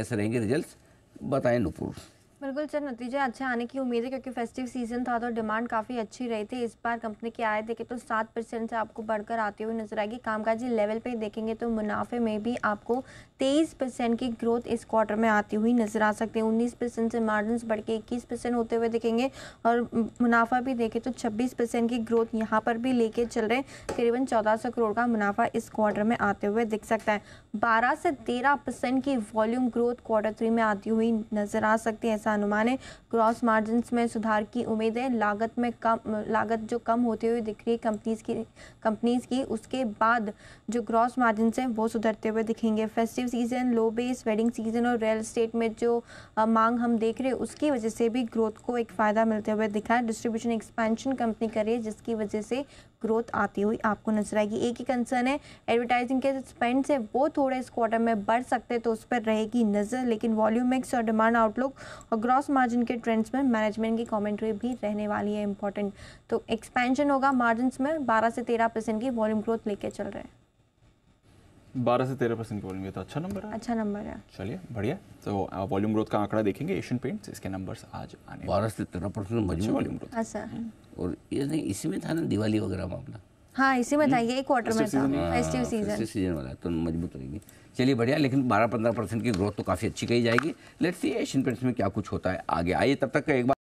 कैसे रहेंगे रिजल्ट बताएं नुपुर बिल्कुल सर नतीजे अच्छे आने की उम्मीद है क्योंकि फेस्टिव सीजन था तो डिमांड काफ़ी अच्छी रही थी इस बार कंपनी की आय देखें तो सात परसेंट से आपको बढ़कर आती हुई नजर आएगी कामकाजी लेवल पे देखेंगे तो मुनाफे में भी आपको तेईस परसेंट की ग्रोथ इस क्वार्टर में आती हुई नजर आ सकती है उन्नीस परसेंट से मार्जिन बढ़ के इक्कीस परसेंट होते हुए देखेंगे और मुनाफा भी देखें तो छब्बीस परसेंट की ग्रोथ यहाँ पर भी लेके चल रहे हैं करीबन चौदह सौ करोड़ का मुनाफा इस क्वार्टर में आते हुए दिख सकता है बारह से तेरह परसेंट की वॉल्यूम ग्रोथ क्वार्टर थ्री में आती हुई नजर आ सकती है ऐसा ऐसा अनुमान है क्रॉस मार्जिन में सुधार की उम्मीद है लागत में कम लागत जो कम होते हुए दिख रही है कंपनीज की कंपनीज की उसके बाद जो क्रॉस मार्जिन हैं वो सुधरते हुए दिखेंगे festive season low base wedding season और रियल स्टेट में जो मांग हम देख रहे हैं उसकी वजह से भी ग्रोथ को एक फ़ायदा मिलते हुए दिखा है डिस्ट्रीब्यूशन एक्सपेंशन कंपनी कर रही है जिसकी वजह से ग्रोथ आती हुई आपको नजर आएगी एक ही कंसर्न है एडवर्टाइजिंग के स्पेंड से वो थोड़े इस क्वार्टर में बढ़ सकते हैं तो उस पर रहेगी नज़र लेकिन वॉल्यूम मिक्स और डिमांड आउटलुक और ग्रॉस मार्जिन के ट्रेंड्स में मैनेजमेंट की कॉमेंट्री भी रहने वाली है इंपॉर्टेंट तो एक्सपेंशन होगा मार्जिन में बारह से तेरह परसेंट की वॉल्यूम ग्रोथ लेके चल रहे हैं बारह से तेरह परसेंट की वॉल्यूम ये तो अच्छा नंबर है अच्छा नंबर है चलिए बढ़िया तो वॉल्यूम uh, ग्रोथ का आंकड़ा देखेंगे एशियन पेंट्स इसके नंबर्स आज आने बारह से तेरह परसेंट मजबूत वॉल्यूम ग्रोथ अच्छा, अच्छा। हम्म। और ये नहीं इसी में था ना दिवाली वगैरह मामला हाँ इसी में था हम्म। ये क्वार्टर में था फेस्टिव सीजन सीजन वाला तो मजबूत रहेगी चलिए बढ़िया लेकिन 12-15 परसेंट की ग्रोथ तो काफ़ी अच्छी कही जाएगी लेट्स सी एशियन पेंट्स में क्या कुछ होता है आगे आइए तब तक एक